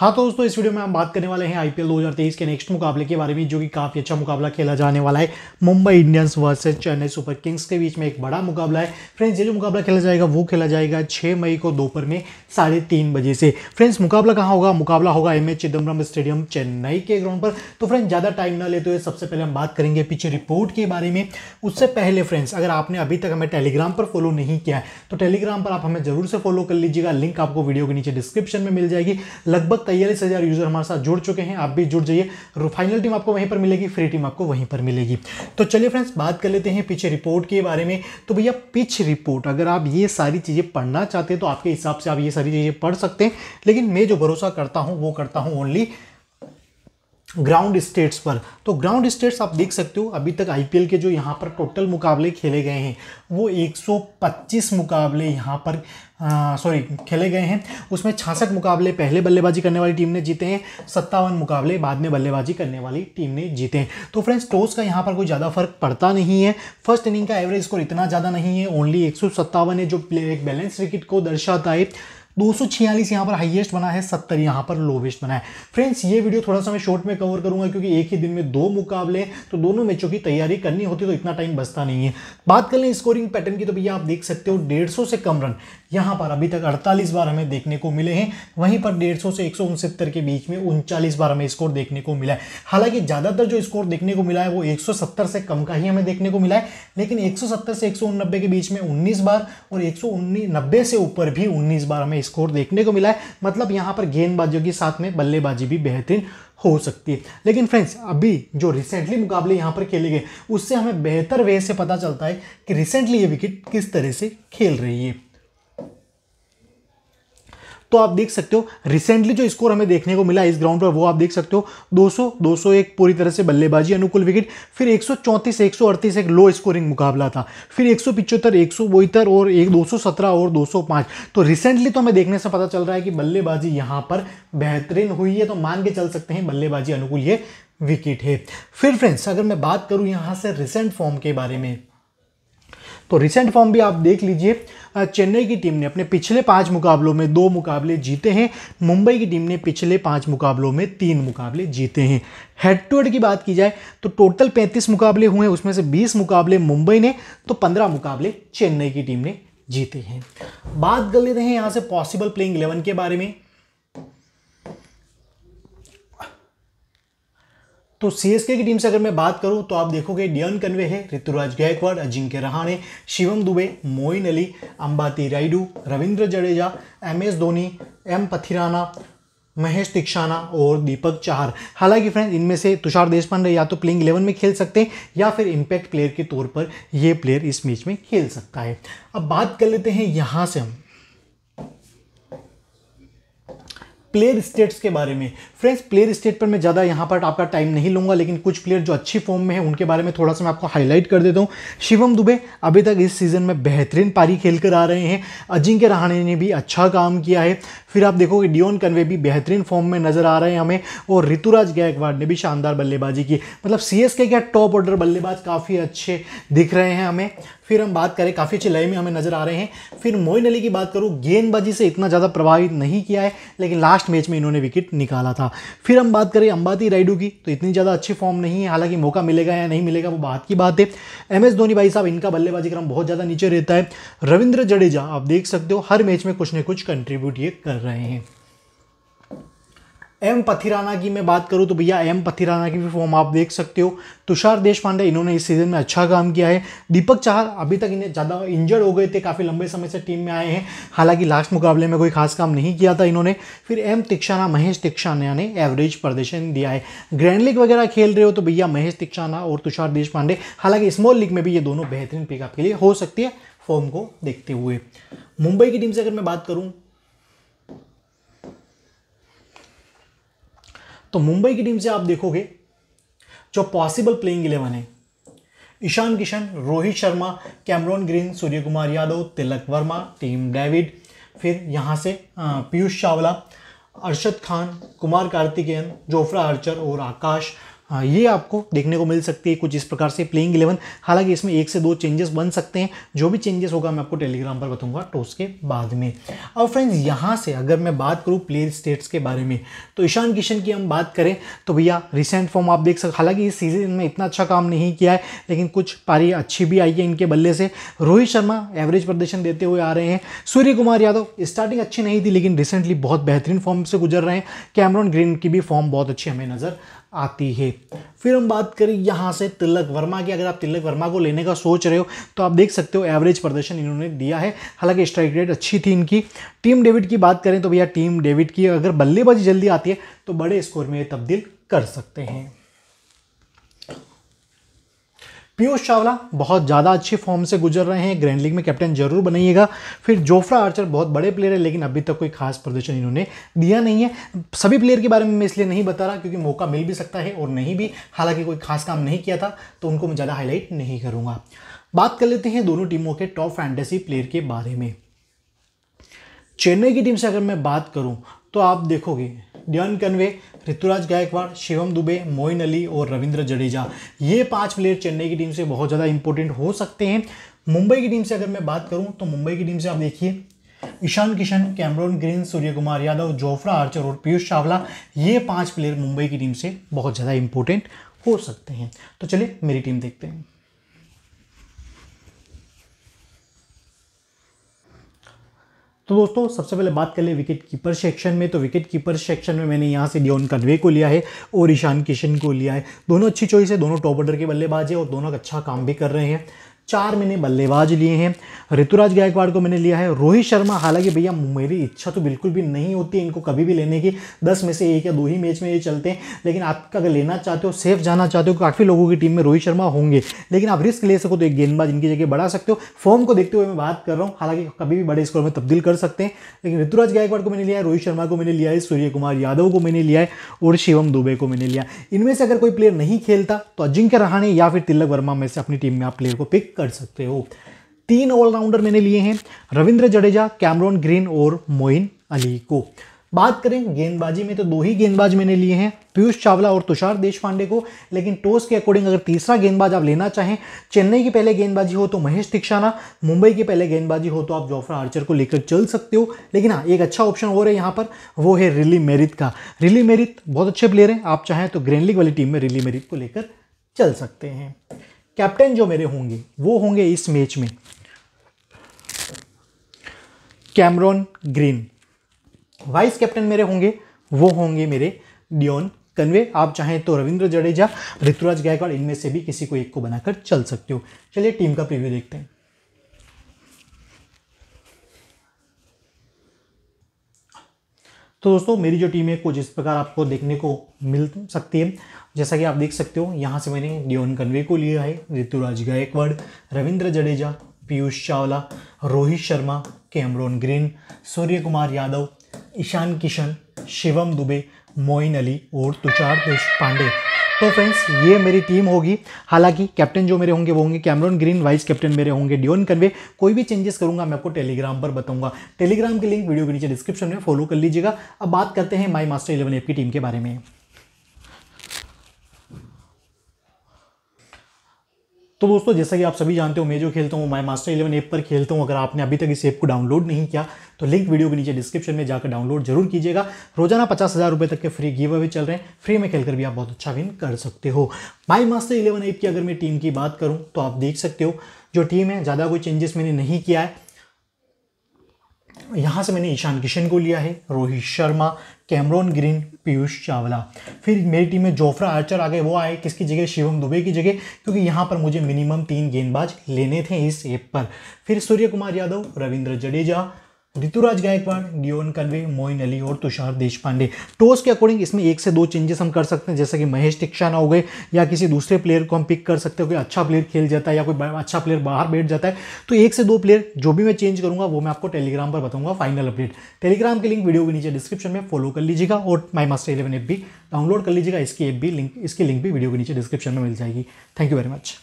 हाँ तो दोस्तों इस वीडियो में हम बात करने वाले हैं आईपीएल 2023 के नेक्स्ट मुकाबले के बारे में जो कि काफ़ी अच्छा मुकाबला खेला जाने वाला है Mumbai Indians versus Chennai super kings के बीच में एक बड़ा मुकाबला है फ्रेंड्स ये जो मुकाबला खेला जाएगा वो खेला जाएगा छः मई को दोपहर में साढ़े तीन बजे से फ्रेंड्स मुकाबला कहाँ होगा मुकाबला होगा M H Chidambaram stadium Chennai के ग्राउंड पर तो फ्रेंड्स ज़्यादा टाइम ना लेते हुए सबसे पहले हम बात करेंगे पिच रिपोर्ट के बारे में उससे पहले फ्रेंड्स अगर आपने अभी तक हमें टेलीग्राम पर फॉलो नहीं किया है तो टेलीग्राम पर आप हमें ज़रूर से फॉलो कर लीजिएगा लिंक आपको वीडियो के नीचे डिस्क्रिप्शन में मिल जाएगी लगभग तेयालीस हज़ार यूज़र हमारे साथ जुड़ चुके हैं आप भी जुड़ जाइए फाइनल टीम आपको वहीं पर मिलेगी फ्री टीम आपको वहीं पर मिलेगी तो चलिए फ्रेंड्स बात कर लेते हैं पिच रिपोर्ट के बारे में तो भैया पिच रिपोर्ट अगर आप ये सारी चीज़ें पढ़ना चाहते हैं तो आपके हिसाब से आप ये सारी चीज़ें पढ़ सकते हैं लेकिन मैं जो भरोसा करता हूँ वो करता हूँ ओनली ग्राउंड स्टेट्स पर तो ग्राउंड स्टेट्स आप देख सकते हो अभी तक आईपीएल के जो यहाँ पर टोटल मुकाबले खेले गए हैं वो 125 मुकाबले यहाँ पर सॉरी खेले गए हैं उसमें छियासठ मुकाबले पहले बल्लेबाजी करने वाली टीम ने जीते हैं सत्तावन मुकाबले बाद में बल्लेबाजी करने वाली टीम ने जीते हैं तो फ्रेंड्स टॉस का यहाँ पर कोई ज़्यादा फर्क पड़ता नहीं है फर्स्ट इनिंग का एवरेज स्कोर इतना ज़्यादा नहीं है ओनली एक है जो प्लेयर एक बैलेंस विकेट को दर्शाता है दो सौ छियालीस यहाँ पर हाईएस्ट बना है सत्तर यहाँ पर लोवेस्ट बना है फ्रेंड्स ये वीडियो थोड़ा सा मैं शॉर्ट में कवर करूंगा क्योंकि एक ही दिन में दो मुकाबले तो दोनों मैचों की तैयारी करनी होती तो इतना टाइम बचता नहीं है बात कर लें स्कोरिंग पैटर्न की तो भैया आप देख सकते हो डेढ़ से कम रन यहाँ पर अभी तक 48 बार हमें देखने को मिले हैं वहीं पर डेढ़ से एक के बीच में उनचालीस बार हमें स्कोर देखने को मिला है हालांकि ज़्यादातर जो स्कोर देखने को मिला है वो 170 से कम का ही हमें देखने को मिला है लेकिन 170 से एक के बीच में उन्नीस बार और एक नब्बे से ऊपर भी उन्नीस बार हमें स्कोर देखने को मिला है मतलब यहाँ पर गेंदबाजियों के साथ में बल्लेबाजी भी बेहतरीन हो सकती है लेकिन फ्रेंड्स अभी जो रिसेंटली मुकाबले यहाँ पर खेले गए उससे हमें बेहतर वे से पता चलता है कि रिसेंटली ये विकेट किस तरह से खेल रही है तो आप देख सकते हो रिसेंटली जो स्कोर हमें देखने को मिला इस ग्राउंड पर वो आप देख सकते हो 200 201 पूरी तरह से बल्लेबाजी अनुकूल विकेट फिर 134 138 एक लो स्कोरिंग मुकाबला था फिर एक सौ पिचहत्तर और एक 217 और दो तो रिसेंटली तो हमें देखने से पता चल रहा है कि बल्लेबाजी यहाँ पर बेहतरीन हुई है तो मान के चल सकते हैं बल्लेबाजी अनुकूल ये विकेट है फिर फ्रेंड्स अगर मैं बात करूँ यहाँ से रिसेंट फॉर्म के बारे में तो रिसेंट फॉर्म भी आप देख लीजिए चेन्नई की टीम ने अपने पिछले पांच मुकाबलों में दो मुकाबले जीते हैं मुंबई की टीम ने पिछले पांच मुकाबलों में तीन मुकाबले जीते हैं हेड टू हेड की बात की जाए तो टोटल 35 मुकाबले हुए हैं उसमें से 20 मुकाबले मुंबई ने तो 15 मुकाबले चेन्नई की टीम ने जीते हैं बात कर लेते हैं यहाँ से पॉसिबल प्लेइंग इलेवन के बारे में तो सीएसके की टीम से अगर मैं बात करूं तो आप देखोगे डियन कन्वे है Ruturaj Gaikwad Ajinkya Rahane Shivam Dube Moeen Ali Ambati Rayudu Ravindra Jadeja M S Dhoni M Pathirana Maheesh Theekshana और दीपक चाहर हालांकि फ्रेंड इनमें से तुषार देशपांडे या तो प्लेइंग इलेवन में खेल सकते हैं या फिर इम्पैक्ट प्लेयर के तौर पर ये प्लेयर इस मैच में खेल सकता है अब बात कर लेते हैं यहाँ से हम प्लेयर स्टेट्स के बारे में फ्रेंड्स प्लेयर स्टेट पर मैं ज़्यादा यहाँ पर आपका टाइम नहीं लूँगा लेकिन कुछ प्लेयर जो अच्छी फॉर्म में है उनके बारे में थोड़ा सा मैं आपको हाईलाइट कर देता हूँ शिवम दुबे अभी तक इस सीज़न में बेहतरीन पारी खेल कर आ रहे हैं अजिंक्य रहाणे ने भी अच्छा काम किया है फिर आप देखोगे डिओन कन्वे भी बेहतरीन फॉर्म में नज़र आ रहे हैं हमें और ऋतुराज गायकवाड़ ने भी शानदार बल्लेबाजी की मतलब सी एस के क्या टॉप ऑर्डर बल्लेबाज काफ़ी अच्छे दिख रहे हैं हमें फिर हम बात करें काफ़ी अच्छी लय में हमें नज़र आ रहे हैं फिर मोइन अली की बात करूँ गेंदबाजी से इतना ज़्यादा प्रभावित नहीं किया है लेकिन लास्ट लास्ट मैच में इन्होंने विकेट निकाला था फिर हम बात करें अंबाती राइडू की तो इतनी ज़्यादा अच्छी फॉर्म नहीं है हालांकि मौका मिलेगा या नहीं मिलेगा वो बात की बात है एम एस धोनी भाई साहब इनका बल्लेबाजी क्रम बहुत ज़्यादा नीचे रहता है रविंद्र जडेजा आप देख सकते हो हर मैच में कुछ ना कुछ कंट्रीब्यूट ये कर रहे हैं एम पथिराना की मैं बात करूँ तो भैया एम पथिराना की भी फॉर्म आप देख सकते हो तुषार देशपांडे इन्होंने इस सीज़न में अच्छा काम किया है दीपक चाहर अभी तक इन्हें ज़्यादा इंजर्ड हो गए थे काफ़ी लंबे समय से टीम में आए हैं हालांकि लास्ट मुकाबले में कोई खास काम नहीं किया था इन्होंने फिर एम तिक्षाना महेश तिक्षाना ने एवरेज प्रदर्शन दिया है ग्रैंड लीग वगैरह खेल रहे हो तो भैया महेश तिक्षाना और तुषार देश हालांकि स्मॉल लीग में भी ये दोनों बेहतरीन पिकअप के लिए हो सकती है फॉर्म को देखते हुए मुंबई की टीम से अगर मैं बात करूँ तो मुंबई की टीम से आप देखोगे जो पॉसिबल प्लेइंग इलेवन है Ishan Kishan Rohit Sharma Cameron Green Surya Kumar Yadav Tilak Varma Tim David फिर यहाँ से पीयूष चावला अरशद खान कुमार कार्तिकेयन जोफ्रा आर्चर और आकाश हाँ, ये आपको देखने को मिल सकती है कुछ इस प्रकार से प्लेइंग इलेवन हालांकि इसमें एक से दो चेंजेस बन सकते हैं जो भी चेंजेस होगा मैं आपको टेलीग्राम पर बताऊंगा टॉस के बाद में अब फ्रेंड्स यहाँ से अगर मैं बात करूँ प्लेयर स्टेट्स के बारे में तो ईशान किशन की हम बात करें तो भैया रिसेंट फॉर्म आप देख सकते हालांकि इस सीजन में इतना अच्छा काम नहीं किया है लेकिन कुछ पारी अच्छी भी आई है इनके बल्ले से रोहित शर्मा एवरेज प्रदर्शन देते हुए आ रहे हैं सूर्य कुमार यादव स्टार्टिंग अच्छी नहीं थी लेकिन रिसेंटली बहुत बेहतरीन फॉर्म से गुजर रहे हैं कैमरॉन ग्रीन की भी फॉर्म बहुत अच्छी हमें नज़र आती है फिर हम बात करें यहाँ से तिलक वर्मा की अगर आप तिलक वर्मा को लेने का सोच रहे हो तो आप देख सकते हो एवरेज प्रदर्शन इन्होंने दिया है हालांकि स्ट्राइक रेट अच्छी थी इनकी टीम डेविड की बात करें तो भैया टीम डेविड की अगर बल्लेबाजी जल्दी आती है तो बड़े स्कोर में तब्दील कर सकते हैं पीयूष चावला बहुत ज़्यादा अच्छे फॉर्म से गुजर रहे हैं ग्रैंड लीग में कैप्टन जरूर बनाइएगा फिर जोफ्रा आर्चर बहुत बड़े प्लेयर है लेकिन अभी तक कोई खास प्रदर्शन इन्होंने दिया नहीं है सभी प्लेयर के बारे में मैं इसलिए नहीं बता रहा क्योंकि मौका मिल भी सकता है और नहीं भी हालांकि कोई खास काम नहीं किया था तो उनको मैं ज़्यादा हाईलाइट नहीं करूँगा बात कर लेते हैं दोनों टीमों के टॉप फैंटेसी प्लेयर के बारे में चेन्नई की टीम से अगर मैं बात करूँ तो आप देखोगे डियन कन्वे ऋतुराज गायकवाड़ शिवम दुबे मोइन अली और रविंद्र जडेजा ये पांच प्लेयर चेन्नई की टीम से बहुत ज़्यादा इंपॉर्टेंट हो सकते हैं मुंबई की टीम से अगर मैं बात करूं तो मुंबई की टीम से आप देखिए Ishan Kishan Cameron Green Surya Kumar Yadav Jofra Archer और पीयूष चावला ये पांच प्लेयर मुंबई की टीम से बहुत ज़्यादा इंपॉर्टेंट हो सकते हैं तो चलिए मेरी टीम देखते हैं तो दोस्तों सबसे पहले बात कर ले विकेट कीपर सेक्शन में तो विकेट कीपर सेक्शन में मैंने यहाँ से डियोन कन्वे को लिया है और ईशान किशन को लिया है दोनों अच्छी चॉइस है दोनों टॉप ऑर्डर के बल्लेबाज है और दोनों अच्छा काम भी कर रहे हैं चार मैंने बल्लेबाज लिए हैं ऋतुराज गायकवाड़ को मैंने लिया है रोहित शर्मा हालांकि भैया मेरी इच्छा तो बिल्कुल भी नहीं होती इनको कभी भी लेने की दस में से एक या दो ही मैच में ये चलते हैं लेकिन आप अगर लेना चाहते हो सेफ जाना चाहते हो काफ़ी लोगों की टीम में रोहित शर्मा होंगे लेकिन आप रिस्क ले सको तो एक गेंदबाज इनकी जगह बढ़ा सकते हो फॉर्म को देखते हुए मैं बात कर रहा हूँ हालांकि कभी भी बड़े स्कोर में तब्दील कर सकते हैं लेकिन ऋतुराज गायकवाड़ को मैंने लिया है रोहित शर्मा को मैंने लिया है सूर्य कुमार यादव को मैंने लिया है और शिवम दुबे को मैंने लिया इनमें से अगर कोई प्लेयर नहीं खेलता तो अजिंक्य रहाणे या फिर तिलक वर्मा में से अपनी टीम में आप प्लेयर को पिक कर सकते हो तीन ऑलराउंडर मैंने लिए हैं रविंद्र जडेजा कैमरॉन ग्रीन और मोइन अली को बात करें गेंदबाजी में तो दो ही गेंदबाज मैंने लिए हैं पीयूष चावला और तुषार देशपांडे को लेकिन टॉस के अकॉर्डिंग अगर तीसरा गेंदबाज आप लेना चाहें चेन्नई की पहले गेंदबाजी हो तो महेश दीक्षाना मुंबई की पहले गेंदबाजी हो तो आप जोफ्रा आर्चर को लेकर चल सकते हो लेकिन हाँ एक अच्छा ऑप्शन हो रहा है यहाँ पर वो है रिली मेरित का रिली मेरित बहुत अच्छे प्लेयर हैं आप चाहें तो ग्रैंड लीग वाली टीम में रिली मेरित को लेकर चल सकते हैं कैप्टन जो मेरे होंगे वो होंगे इस मैच में कैमरॉन ग्रीन वाइस कैप्टन मेरे होंगे वो होंगे मेरे डियोन कन्वे आप चाहें तो रविंद्र जडेजा ऋतुराज गायकवाड़ इनमें से भी किसी को एक को बनाकर चल सकते हो चलिए टीम का प्रीव्यू देखते हैं तो दोस्तों मेरी जो टीम है कुछ इस प्रकार आपको देखने को मिल सकती है जैसा कि आप देख सकते हो यहाँ से मैंने डिओन कन्वे को लिया है ऋतुराज गायकवाड़ रविंद्र जडेजा पीयूष चावला रोहित शर्मा कैमरोन ग्रीन सूर्य कुमार यादव ईशान किशन शिवम दुबे मोइन अली और तुषार देश पांडे तो फ्रेंड्स ये मेरी टीम होगी हालांकि कैप्टन जो मेरे होंगे वो होंगे कैमरोन ग्रीन वाइस कैप्टन मेरे होंगे डिओन कन्वे कोई भी चेंजेस करूंगा मैं आपको टेलीग्राम पर बताऊंगा टेलीग्राम के लिंक वीडियो के नीचे डिस्क्रिप्शन में फॉलो कर लीजिएगा अब बात करते हैं माई मास्टर इलेवन एफ की टीम के बारे में तो दोस्तों जैसा कि आप सभी जानते हो मैं जो खेलता हूँ माई मास्टर इलेवन ऐप पर खेलता हूँ अगर आपने अभी तक इस ऐप को डाउनलोड नहीं किया तो लिंक वीडियो के नीचे डिस्क्रिप्शन में जाकर डाउनलोड जरूर कीजिएगा रोजाना पचास हज़ार रुपये तक के फ्री गिव अवे चल रहे हैं फ्री में खेलकर भी आप बहुत अच्छा विन कर सकते हो माई मास्टर इलेवन ऐप की अगर मैं टीम की बात करूँ तो आप देख सकते हो जो टीम है ज़्यादा कोई चेंजेस मैंने नहीं किया है यहाँ से मैंने ईशान किशन को लिया है रोहित शर्मा कैमरोन ग्रीन पीयूष चावला फिर मेरी टीम में जोफ्रा आर्चर आ गए वो आए किसकी जगह शिवम दुबे की जगह क्योंकि यहाँ पर मुझे मिनिमम तीन गेंदबाज लेने थे इस ऐप पर फिर सूर्य कुमार यादव रविंद्र जडेजा ऋतुराज गायकवाड़ डियोन कन्वे मोइन अली और तुषार देश पांडे टॉस के अकॉर्डिंग इसमें एक से दो चेंजेस हम कर सकते हैं जैसे कि महेश टिक्शाना हो गए या किसी दूसरे प्लेयर को हम पिक कर सकते हो कोई अच्छा प्लेयर खेल जाता है या कोई अच्छा प्लेयर बाहर बैठ जाता है तो एक से दो प्लेयर जो भी मैं चेंज करूँगा वो मैं आपको टेलीग्राम पर बताऊंगा फाइनल अपडेट टेलीग्राम की लिंक वीडियो के नीचे डिस्क्रिप्शन में फॉलो कर लीजिएगा और माई मास्टर इलेवन एप भी डाउनलोड कर लीजिएगा इसकी एप भी लिंक इसकी लिंक भी वीडियो के नीचे डिस्क्रिप्शन में मिल जाएगी थैंक यू वेरी मच